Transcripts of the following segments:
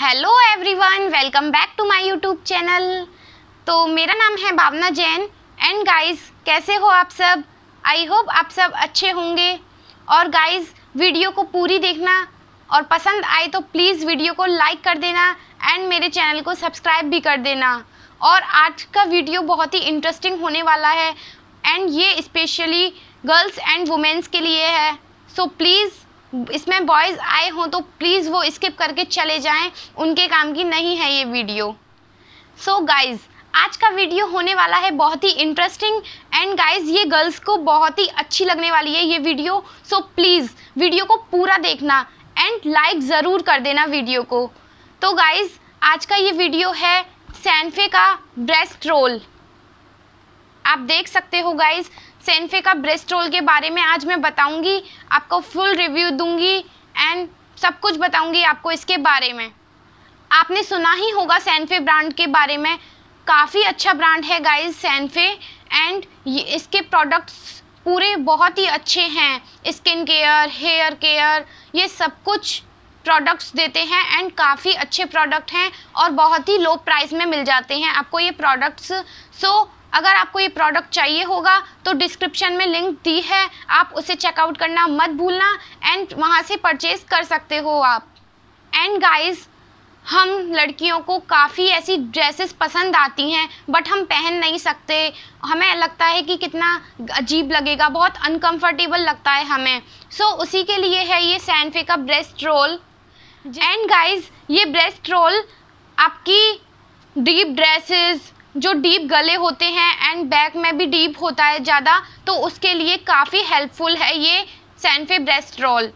hello everyone welcome back to my YouTube channel तो मेरा नाम है भावना जैन एंड गाइस कैसे हो आप सब आई होप आप सब अच्छे होंगे और गाइस वीडियो को पूरी देखना और पसंद आए तो प्लीज़ वीडियो को लाइक कर देना एंड मेरे चैनल को सब्सक्राइब भी कर देना और आज का वीडियो बहुत ही इंटरेस्टिंग होने वाला है एंड ये स्पेशली गर्ल्स एंड वुमेंस के लिए है सो so, प्लीज़ इसमें बॉयज़ आए हों तो प्लीज़ वो स्किप करके चले जाएं उनके काम की नहीं है ये वीडियो सो so गाइज़ आज का वीडियो होने वाला है बहुत ही इंटरेस्टिंग एंड गाइज ये गर्ल्स को बहुत ही अच्छी लगने वाली है ये वीडियो सो प्लीज़ वीडियो को पूरा देखना एंड लाइक ज़रूर कर देना वीडियो को तो गाइज आज का ये वीडियो है सैनफे का ब्रेस्ट रोल आप देख सकते हो गाइज सेन्फे का ब्रेस्ट रोल के बारे में आज मैं बताऊंगी आपको फुल रिव्यू दूंगी एंड सब कुछ बताऊंगी आपको इसके बारे में आपने सुना ही होगा सैनफे ब्रांड के बारे में काफ़ी अच्छा ब्रांड है गाइज सैनफे एंड इसके प्रोडक्ट्स पूरे बहुत ही अच्छे हैं स्किन केयर हेयर केयर ये सब कुछ प्रोडक्ट्स देते हैं एंड काफ़ी अच्छे प्रोडक्ट हैं और बहुत ही लो प्राइस में मिल जाते हैं आपको ये प्रोडक्ट्स सो so, अगर आपको ये प्रोडक्ट चाहिए होगा तो डिस्क्रिप्शन में लिंक दी है आप उसे चेकआउट करना मत भूलना एंड वहाँ से परचेज कर सकते हो आप एंड गाइस हम लड़कियों को काफ़ी ऐसी ड्रेसेस पसंद आती हैं बट हम पहन नहीं सकते हमें लगता है कि कितना अजीब लगेगा बहुत अनकंफर्टेबल लगता है हमें सो so, उसी के लिए है ये सैनफे का ब्रेस्ट रोल एंड गाइज ये ब्रेस्ट रोल आपकी डीप ड्रेसेस जो डीप गले होते हैं एंड बैक में भी डीप होता है ज़्यादा तो उसके लिए काफ़ी हेल्पफुल है ये Sanfe breast roll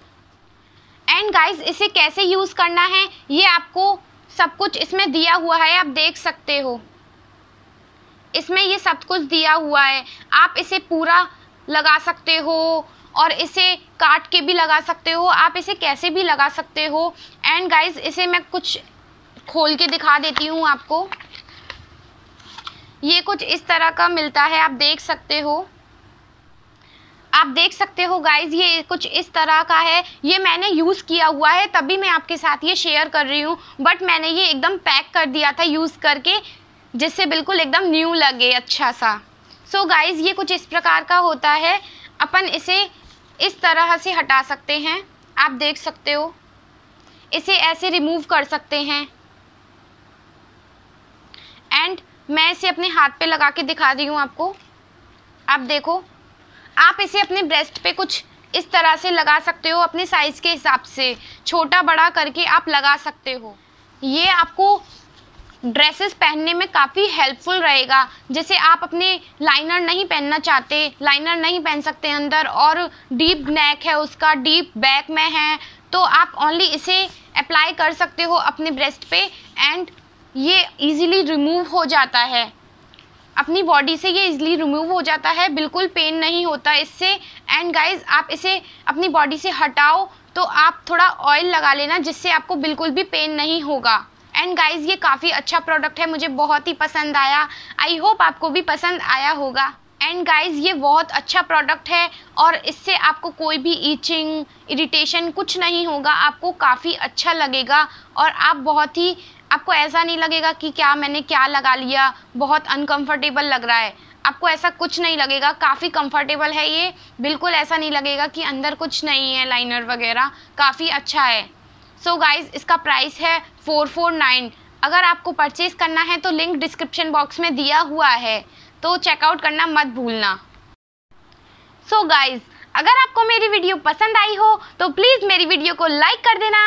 and guys इसे कैसे यूज़ करना है ये आपको सब कुछ इसमें दिया हुआ है आप देख सकते हो इसमें ये सब कुछ दिया हुआ है आप इसे पूरा लगा सकते हो और इसे काट के भी लगा सकते हो आप इसे कैसे भी लगा सकते हो एंड गाइस इसे मैं कुछ खोल के दिखा देती हूँ आपको ये कुछ इस तरह का मिलता है आप देख सकते हो आप देख सकते हो गाइज ये कुछ इस तरह का है ये मैंने यूज़ किया हुआ है तभी मैं आपके साथ ये शेयर कर रही हूँ बट मैंने ये एकदम पैक कर दिया था यूज़ करके जिससे बिल्कुल एकदम न्यू लगे अच्छा सा सो so गाइज़ ये कुछ इस प्रकार का होता है अपन इसे इस तरह से हटा सकते हैं आप देख सकते हो इसे ऐसे रिमूव कर सकते हैं मैं इसे अपने हाथ पे लगा के दिखा रही हूँ आपको आप देखो आप इसे अपने ब्रेस्ट पे कुछ इस तरह से लगा सकते हो अपने साइज़ के हिसाब से छोटा बड़ा करके आप लगा सकते हो ये आपको ड्रेसेस पहनने में काफ़ी हेल्पफुल रहेगा जैसे आप अपने लाइनर नहीं पहनना चाहते लाइनर नहीं पहन सकते अंदर और डीप नेक है उसका डीप बैक में है तो आप ओनली इसे अप्लाई कर सकते हो अपने ब्रेस्ट पे एंड ये इजीली रिमूव हो जाता है अपनी बॉडी से ये इजीली रिमूव हो जाता है बिल्कुल पेन नहीं होता इससे एंड गाइज आप इसे अपनी बॉडी से हटाओ तो आप थोड़ा ऑयल लगा लेना जिससे आपको बिल्कुल भी पेन नहीं होगा एंड गाइज ये काफ़ी अच्छा प्रोडक्ट है मुझे बहुत ही पसंद आया आई होप आपको भी पसंद आया होगा एंड गाइज ये बहुत अच्छा प्रोडक्ट है और इससे आपको कोई भी ईचिंग इरिटेशन कुछ नहीं होगा आपको काफ़ी अच्छा लगेगा और आप बहुत ही आपको ऐसा नहीं लगेगा कि क्या मैंने क्या लगा लिया बहुत अनकंफर्टेबल लग रहा है आपको ऐसा कुछ नहीं लगेगा काफ़ी कंफर्टेबल है ये बिल्कुल ऐसा नहीं लगेगा कि अंदर कुछ नहीं है लाइनर वगैरह काफ़ी अच्छा है सो so गाइज़ इसका प्राइस है फोर फोर नाइन अगर आपको परचेज़ करना है तो लिंक डिस्क्रिप्शन बॉक्स में दिया हुआ है तो चेकआउट करना मत भूलना सो so गाइज़ अगर आपको मेरी वीडियो पसंद आई हो तो प्लीज़ मेरी वीडियो को लाइक कर देना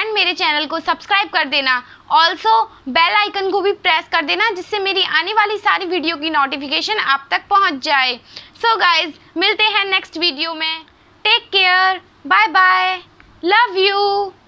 एंड मेरे चैनल को सब्सक्राइब कर देना ऑल्सो बेल आइकन को भी प्रेस कर देना जिससे मेरी आने वाली सारी वीडियो की नोटिफिकेशन आप तक पहुंच जाए सो so गाइज मिलते हैं नेक्स्ट वीडियो में take care bye bye love you